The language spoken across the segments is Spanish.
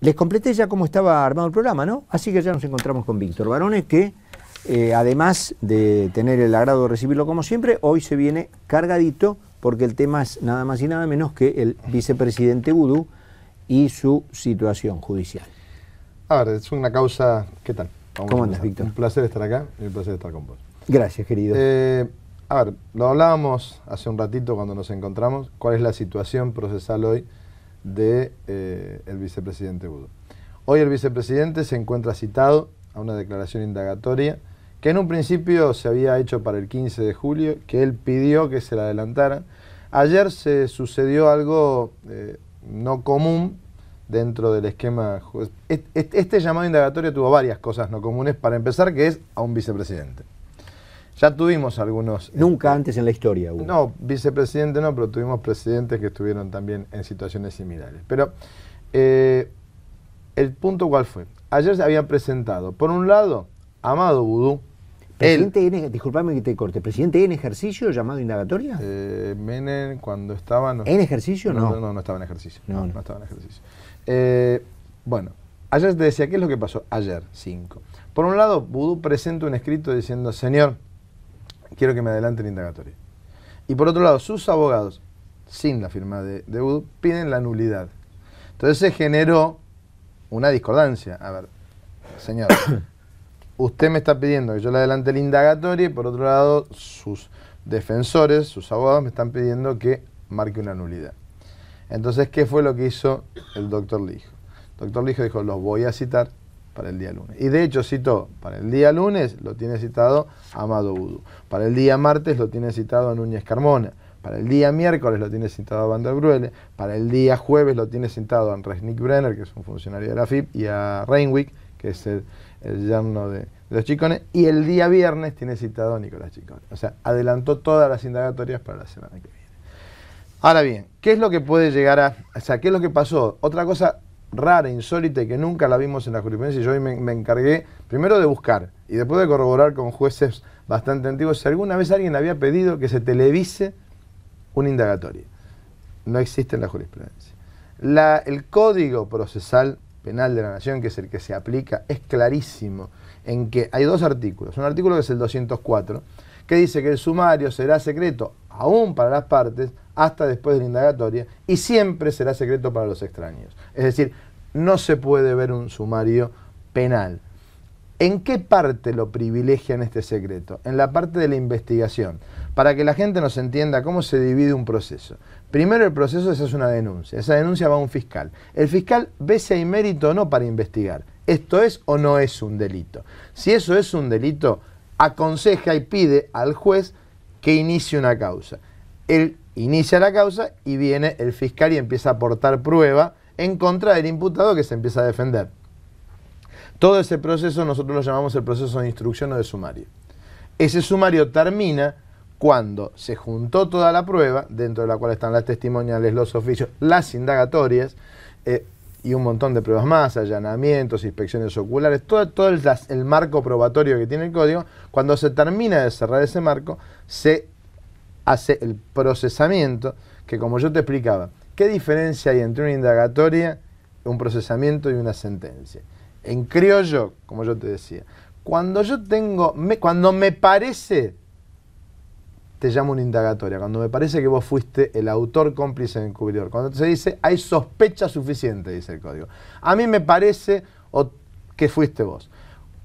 Les completé ya cómo estaba armado el programa, ¿no? Así que ya nos encontramos con Víctor Barones, que eh, además de tener el agrado de recibirlo como siempre, hoy se viene cargadito porque el tema es nada más y nada menos que el vicepresidente Vudú y su situación judicial. A ver, es una causa... ¿Qué tal? ¿Cómo andas, Víctor? Un placer estar acá y un placer estar con vos. Gracias, querido. Eh, a ver, lo hablábamos hace un ratito cuando nos encontramos, cuál es la situación procesal hoy de eh, el vicepresidente Budo. Hoy el vicepresidente se encuentra citado a una declaración indagatoria que en un principio se había hecho para el 15 de julio, que él pidió que se la adelantara. Ayer se sucedió algo eh, no común dentro del esquema... Este llamado indagatorio tuvo varias cosas no comunes, para empezar, que es a un vicepresidente. Ya tuvimos algunos. Nunca este, antes en la historia hubo. No, vicepresidente no, pero tuvimos presidentes que estuvieron también en situaciones similares. Pero eh, el punto cuál fue. Ayer se habían presentado, por un lado, Amado Vudú. Presidente en, disculpame que te corte, ¿presidente en ejercicio llamado indagatoria? Eh, Menem cuando estaba... ¿En ejercicio no? No, no, estaba en ejercicio. No, no. estaba en ejercicio. bueno, ayer te decía, ¿qué es lo que pasó? Ayer, 5. Por un lado, Vudú presenta un escrito diciendo, señor, quiero que me adelante el indagatorio. Y por otro lado, sus abogados, sin la firma de, de piden la nulidad. Entonces se generó una discordancia. A ver, señor, usted me está pidiendo que yo le adelante el indagatorio y por otro lado, sus defensores, sus abogados, me están pidiendo que marque una nulidad. Entonces, ¿qué fue lo que hizo el doctor Lijo? El doctor Lijo dijo, los voy a citar para el día lunes. Y de hecho citó para el día lunes, lo tiene citado Amado Udu, Para el día martes lo tiene citado Núñez Carmona. Para el día miércoles lo tiene citado Van der Para el día jueves lo tiene citado a Nick Brenner, que es un funcionario de la FIP, y a Reinwick, que es el, yerno de, los Chicones. Y el día viernes tiene citado a Nicolás Chicones. O sea, adelantó todas las indagatorias para la semana que viene. Ahora bien, ¿qué es lo que puede llegar a... O sea, ¿qué es lo que pasó? Otra cosa rara, insólita y que nunca la vimos en la jurisprudencia. Yo hoy me, encargué primero de buscar y después de corroborar con jueces bastante antiguos si alguna vez alguien había pedido que se televise una indagatoria. No existe en la jurisprudencia. el Código Procesal Penal de la Nación, que es el que se aplica, es clarísimo en que hay dos artículos. Un artículo que es el 204 que dice que el sumario será secreto aún para las partes hasta después de la indagatoria y siempre será secreto para los extraños. Es decir, no se puede ver un sumario penal. ¿En qué parte lo privilegian este secreto? En la parte de la investigación, para que la gente nos entienda cómo se divide un proceso. Primero el proceso es una denuncia, esa denuncia va a un fiscal. El fiscal ve si hay mérito o no para investigar. Esto es o no es un delito. Si eso es un delito, aconseja y pide al juez que inicie una causa. Él inicia la causa y viene el fiscal y empieza a aportar prueba en contra del imputado que se empieza a defender. Todo ese proceso nosotros lo llamamos el proceso de instrucción o de sumario. Ese sumario termina cuando se juntó toda la prueba, dentro de la cual están las testimoniales, los oficios, las indagatorias, eh, y un montón de pruebas más, allanamientos, inspecciones oculares, todo, todo el, marco probatorio que tiene el código, cuando se termina de cerrar ese marco, se hace el procesamiento, que como yo te explicaba, ¿qué diferencia hay entre una indagatoria, un procesamiento y una sentencia? En criollo, como yo te decía, cuando yo tengo, cuando me parece te llamo una indagatoria, cuando me parece que vos fuiste el autor cómplice encubridor. Cuando se dice hay sospecha suficiente, dice el código. A mí me parece que fuiste vos.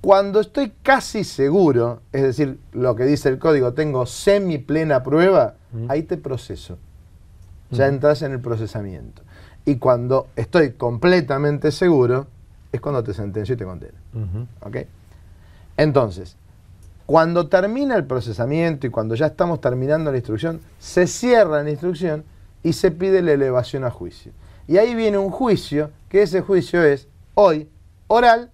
Cuando estoy casi seguro, es decir, lo que dice el código, tengo semi plena prueba, ahí te proceso. Ya entras en el procesamiento. Y cuando estoy completamente seguro, es cuando te sentencio y te condeno. ¿Okay? Entonces, cuando termina el procesamiento y cuando ya estamos terminando la instrucción, se cierra la instrucción y se pide la elevación a juicio. Y ahí viene un juicio, que ese juicio es hoy oral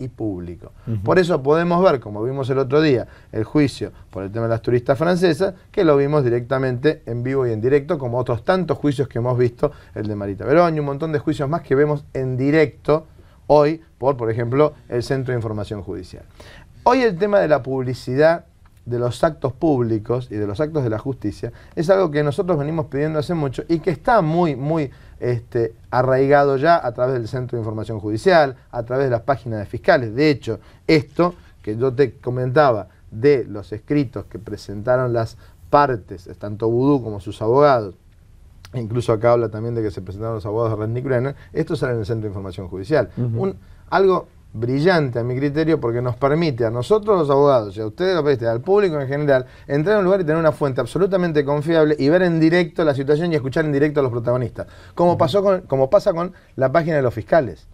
y público. Por eso podemos ver, como vimos el otro día, el juicio por el tema de las turistas francesas, que lo vimos directamente en vivo y en directo, como otros tantos juicios que hemos visto, el de Marita Verón y un montón de juicios más que vemos en directo hoy por, por ejemplo, el Centro de Información Judicial. Hoy el tema de la publicidad de los actos públicos y de los actos de la justicia es algo que nosotros venimos pidiendo hace mucho y que está muy, muy este, arraigado ya a través del Centro de Información Judicial, a través de las páginas de fiscales. De hecho, esto que yo te comentaba de los escritos que presentaron las partes, tanto Vudú como sus abogados, incluso acá habla también de que se presentaron los abogados de Randy esto sale en el Centro de Información Judicial. algo brillante a mi criterio porque nos permite a nosotros los abogados y a ustedes los periodistas, al público en general, entrar en un lugar y tener una fuente absolutamente confiable y ver en directo la situación y escuchar en directo a los protagonistas, como, pasó como pasa con la página de los fiscales.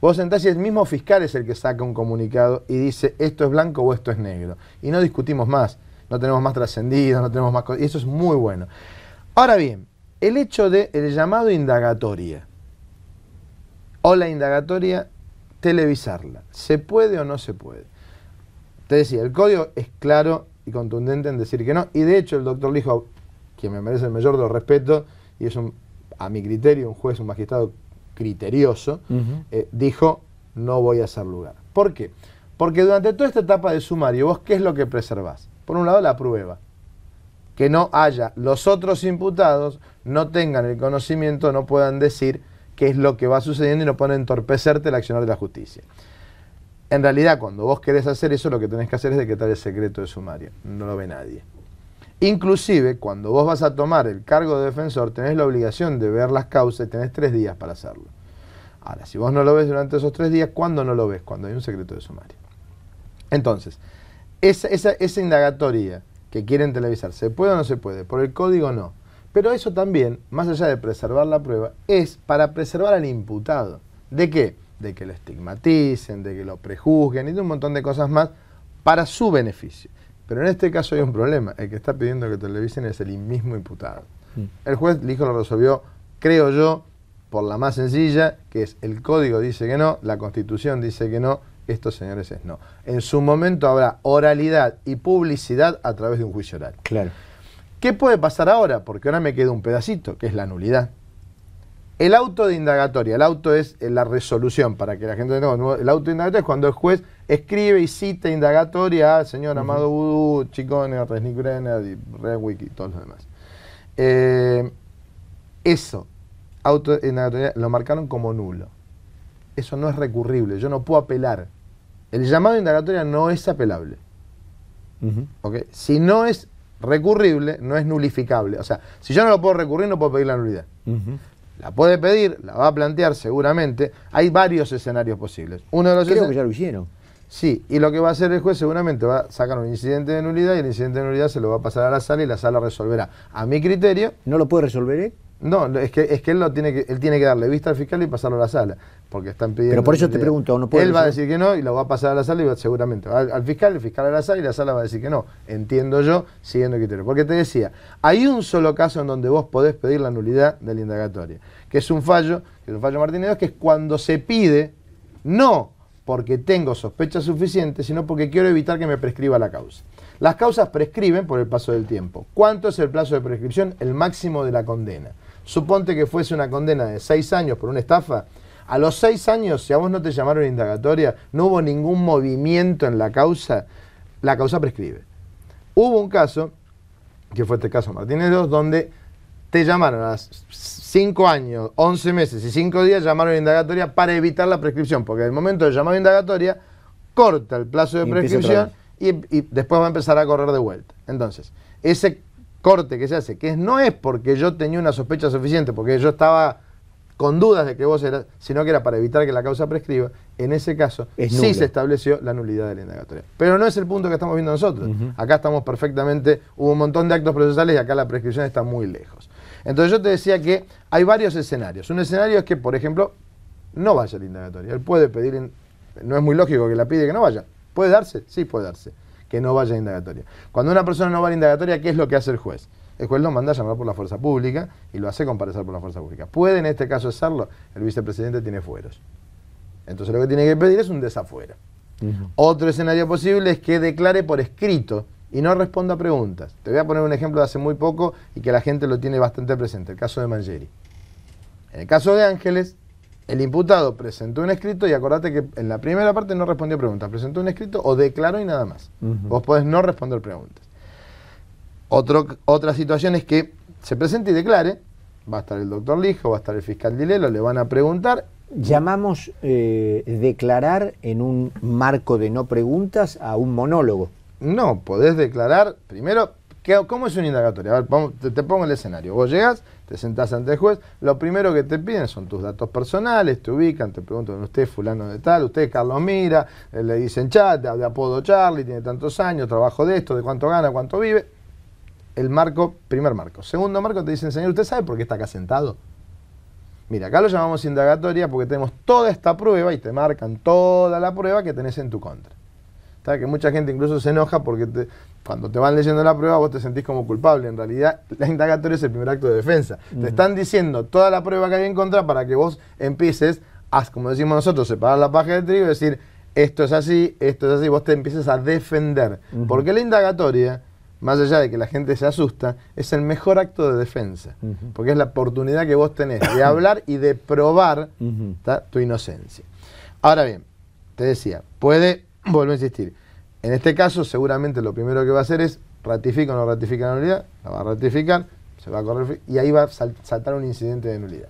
Vos sentás y el mismo fiscal es el que saca un comunicado y dice esto es blanco o esto es negro. Y no discutimos más, no tenemos más trascendidos, no tenemos más Y eso es muy bueno. Ahora bien, el hecho del el llamado indagatoria o la indagatoria televisarla. ¿Se puede o no se puede? Te decía, el código es claro y contundente en decir que no. Y de hecho el doctor Lijo, quien me merece el mayor de los y es un, a mi criterio un juez, un magistrado criterioso, eh, dijo, no voy a hacer lugar. ¿Por qué? Porque durante toda esta etapa de sumario, vos qué es lo que preservás? Por un lado, la prueba. Que no haya los otros imputados, no tengan el conocimiento, no puedan decir qué es lo que va sucediendo y no pueden entorpecerte el accionar de la justicia. En realidad, cuando vos querés hacer eso, lo que tenés que hacer es decretar el secreto de sumario. No lo ve nadie. Inclusive, cuando vos vas a tomar el cargo de defensor, tenés la obligación de ver las causas y tenés tres días para hacerlo. Ahora, si vos no lo ves durante esos tres días, ¿cuándo no lo ves? Cuando hay un secreto de sumario. Entonces, esa, esa indagatoria que quieren televisar, ¿se puede o no se puede? Por el código no. Pero eso también, más allá de preservar la prueba, es para preservar al imputado. ¿De qué? De que lo estigmaticen, de que lo prejuzguen y de un montón de cosas más para su beneficio. Pero en este caso hay un problema. El que está pidiendo que televisen es el mismo imputado. Mm. El juez dijo, lo resolvió, creo yo, por la más sencilla, que es el código dice que no, la constitución dice que no, estos señores es no. En su momento habrá oralidad y publicidad a través de un juicio oral. Claro. ¿Qué puede pasar ahora? Porque ahora me queda un pedacito, que es la nulidad. El auto de indagatoria, el auto es eh, la resolución, para que la gente tenga El auto de indagatoria es cuando el juez escribe y cita indagatoria al señor Amado Chicones, Chicone, Resnick Brenner, Redwick y todos los demás. Eh, eso, auto de indagatoria, lo marcaron como nulo. Eso no es recurrible, yo no puedo apelar. El llamado de indagatoria no es apelable. Si no es recurrible, no es nulificable. O sea, si yo no lo puedo recurrir, no puedo pedir la nulidad. La puede pedir, la va a plantear seguramente. Hay varios escenarios posibles. Uno de los que ya lo hicieron. Sí, y lo que va a hacer el juez seguramente va a sacar un incidente de nulidad y el incidente de nulidad se lo va a pasar a la sala y la sala resolverá. A mi criterio... ¿No lo puede resolver él? No, es que, es que él lo tiene que, él tiene que darle vista al fiscal y pasarlo a la sala, porque están pidiendo... Pero por eso te pregunto, ¿no puede Él va a decir que no y lo va a pasar a la sala y seguramente al, fiscal, el fiscal a la sala y la sala va a decir que no. Entiendo yo, siguiendo el criterio. Porque te decía, hay un solo caso en donde vos podés pedir la nulidad de la indagatoria, que es un fallo, que es un fallo Martínez, que es cuando se pide, no porque tengo sospechas suficientes, sino porque quiero evitar que me prescriba la causa. Las causas prescriben por el paso del tiempo. ¿Cuánto es el plazo de prescripción? El máximo de la condena. Suponte que fuese una condena de seis años por una estafa. A los seis años, si a vos no te llamaron indagatoria, no hubo ningún movimiento en la causa, la causa prescribe. Hubo un caso, que fue este caso Martínez II, donde te llamaron a cinco años, 11 meses y cinco días, llamaron a indagatoria para evitar la prescripción, porque en el momento de llamar a indagatoria corta el plazo de prescripción y, después va a empezar a correr de vuelta. Entonces, ese corte que se hace, que no es porque yo tenía una sospecha suficiente, porque yo estaba con dudas de que vos eras, sino que era para evitar que la causa prescriba, en ese caso sí se estableció la nulidad de la indagatoria. Pero no es el punto que estamos viendo nosotros. Acá estamos perfectamente, hubo un montón de actos procesales y acá la prescripción está muy lejos. Entonces yo te decía que hay varios escenarios. Un escenario es que, por ejemplo, no vaya a la indagatoria. Él puede pedir, no es muy lógico que la pide que no vaya. ¿Puede darse? Sí, puede darse. Que no vaya a la indagatoria. Cuando una persona no va a la indagatoria, ¿qué es lo que hace el juez? El juez lo manda a llamar por la fuerza pública y lo hace comparecer por la fuerza pública. ¿Puede en este caso hacerlo? El vicepresidente tiene fueros. Entonces lo que tiene que pedir es un desafuero. Otro escenario posible es que declare por escrito y no responda preguntas. Te voy a poner un ejemplo de hace muy poco y que la gente lo tiene bastante presente, el caso de Mangieri. En el caso de Ángeles, el imputado presentó un escrito y acordate que en la primera parte no respondió preguntas, presentó un escrito o declaró y nada más. Vos podés no responder preguntas. otra situación es que se presente y declare, va a estar el doctor Lijo, va a estar el fiscal Dilelo, le van a preguntar. Llamamos eh, declarar en un marco de no preguntas a un monólogo. No, podés declarar, primero, ¿cómo es una indagatoria? A ver, te, pongo el escenario. Vos llegás, te sentás ante el juez, lo primero que te piden son tus datos personales, te ubican, te preguntan, usted es fulano de tal, usted Carlos Mira, eh, le dicen chat, de apodo Charlie, tiene tantos años, trabajo de esto, de cuánto gana, cuánto vive. El marco, primer marco. Segundo marco, te dicen, señor, ¿usted sabe por qué está acá sentado? Mira, acá lo llamamos indagatoria porque tenemos toda esta prueba y te marcan toda la prueba que tenés en tu contra que mucha gente incluso se enoja porque cuando te van leyendo la prueba vos te sentís como culpable. En realidad, la indagatoria es el primer acto de defensa. Te están diciendo toda la prueba que hay en contra para que vos empieces a, como decimos nosotros, separar la paja del trigo y decir, esto es así, esto es así, vos te empieces a defender. Porque la indagatoria, más allá de que la gente se asusta, es el mejor acto de defensa. Porque es la oportunidad que vos tenés de hablar y de probar tu inocencia. Ahora bien, te decía, puede vuelvo a insistir, en este caso seguramente lo primero que va a hacer es ratifica o no ratifica la nulidad, la va a ratificar, se va a correr y ahí va a saltar un incidente de nulidad.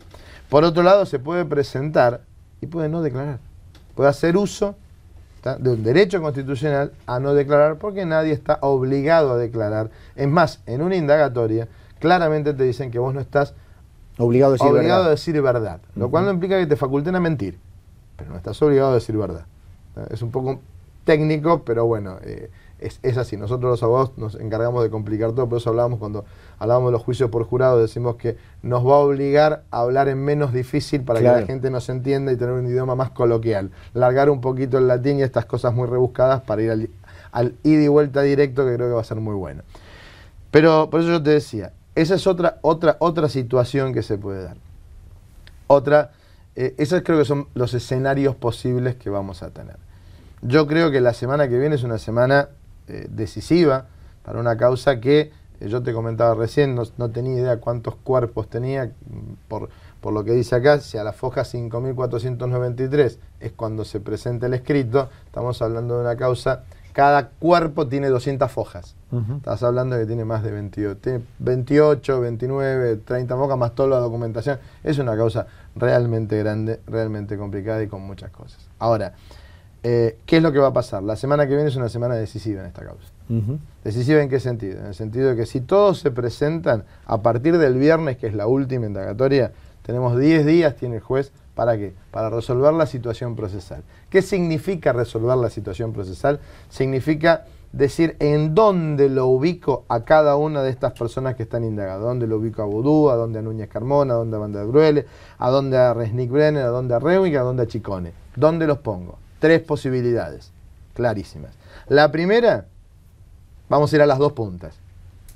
Por otro lado, se puede presentar y puede no declarar. Puede hacer uso de un derecho constitucional a no declarar porque nadie está obligado a declarar. Es más, en una indagatoria claramente te dicen que vos no estás obligado a decir verdad, lo cual no implica que te faculten a mentir, pero no estás obligado a decir verdad. Es un poco técnico, pero bueno, eh, es, así. Nosotros los abogados nos encargamos de complicar todo, por eso hablábamos cuando hablábamos de los juicios por jurado, decimos que nos va a obligar a hablar en menos difícil para que la gente nos entienda y tener un idioma más coloquial. Largar un poquito el latín y estas cosas muy rebuscadas para ir al, ida y vuelta directo, que creo que va a ser muy bueno. Pero por eso yo te decía, esa es otra, otra, otra situación que se puede dar. Otra, eh, esos creo que son los escenarios posibles que vamos a tener. Yo creo que la semana que viene es una semana eh, decisiva para una causa que eh, yo te comentaba recién, no, tenía idea cuántos cuerpos tenía, mm, por, por lo que dice acá, si a la foja 5493 es cuando se presenta el escrito, estamos hablando de una causa, cada cuerpo tiene 200 fojas. Estás hablando de que tiene más de 28, tiene 28, 29, 30 fojas, más toda la documentación. Es una causa realmente grande, realmente complicada y con muchas cosas. Ahora, eh, ¿Qué es lo que va a pasar? La semana que viene es una semana decisiva en esta causa. ¿Decisiva en qué sentido? En el sentido de que si todos se presentan a partir del viernes, que es la última indagatoria, tenemos 10 días, tiene el juez, ¿para qué? Para resolver la situación procesal. ¿Qué significa resolver la situación procesal? Significa decir en dónde lo ubico a cada una de estas personas que están indagadas. ¿Dónde lo ubico a Boudou? a dónde a Núñez Carmona, a dónde a Banda de a dónde a Resnick Brenner, a dónde a Rewick? a dónde a Chicone? ¿Dónde los pongo? tres posibilidades clarísimas. La primera, vamos a ir a las dos puntas.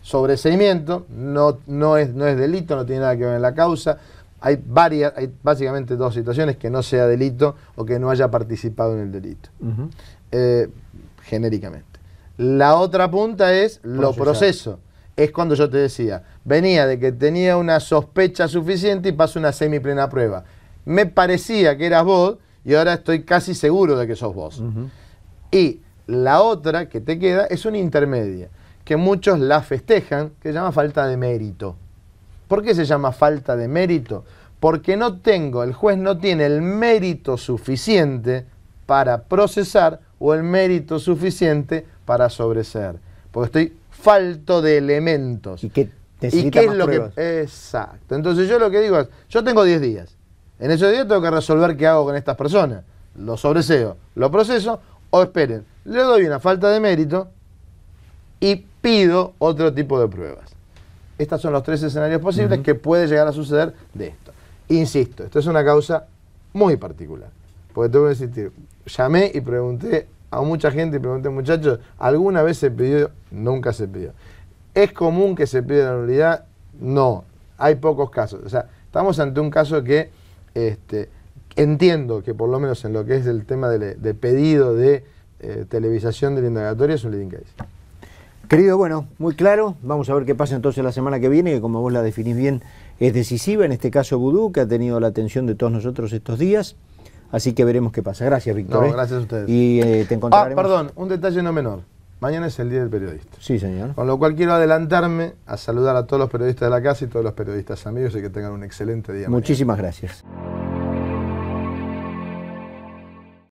Sobreseimiento, no, no, es, no es delito, no tiene nada que ver con la causa. Hay varias, hay básicamente dos situaciones que no sea delito o que no haya participado en el delito, eh, genéricamente. La otra punta es lo proceso. Es cuando yo te decía, venía de que tenía una sospecha suficiente y pasó una semiplena prueba. Me parecía que eras vos, y ahora estoy casi seguro de que sos vos. Y la otra que te queda es una intermedia, que muchos la festejan, que se llama falta de mérito. ¿Por qué se llama falta de mérito? Porque no tengo, el juez no tiene el mérito suficiente para procesar o el mérito suficiente para sobreseer. Porque estoy falto de elementos. ¿Y qué, ¿Y qué es lo Exacto. Entonces yo lo que digo es: yo tengo 10 días. En ese día tengo que resolver qué hago con estas personas. Lo sobreseo, lo proceso o esperen, le doy una falta de mérito y pido otro tipo de pruebas. Estos son los tres escenarios posibles que puede llegar a suceder de esto. Insisto, esto es una causa muy particular. Porque tengo que insistir, llamé y pregunté a mucha gente y pregunté, muchachos, ¿alguna vez se pidió? Nunca se pidió. ¿Es común que se pida la nulidad? No, hay pocos casos. O sea, estamos ante un caso que este, entiendo que por lo menos en lo que es el tema de, pedido de eh, televisación del indagatorio es un leading case. Querido, bueno, muy claro. Vamos a ver qué pasa entonces la semana que viene, que como vos la definís bien, es decisiva. En este caso, Vudú, que ha tenido la atención de todos nosotros estos días. Así que veremos qué pasa. Gracias, Víctor. ¿eh? gracias a ustedes. Y eh, te ah, encontraremos. Ah, perdón, un detalle no menor. Mañana es el Día del Periodista. Sí, señor. Con lo cual quiero adelantarme a saludar a todos los periodistas de la casa y todos los periodistas amigos y que tengan un excelente día. Muchísimas gracias.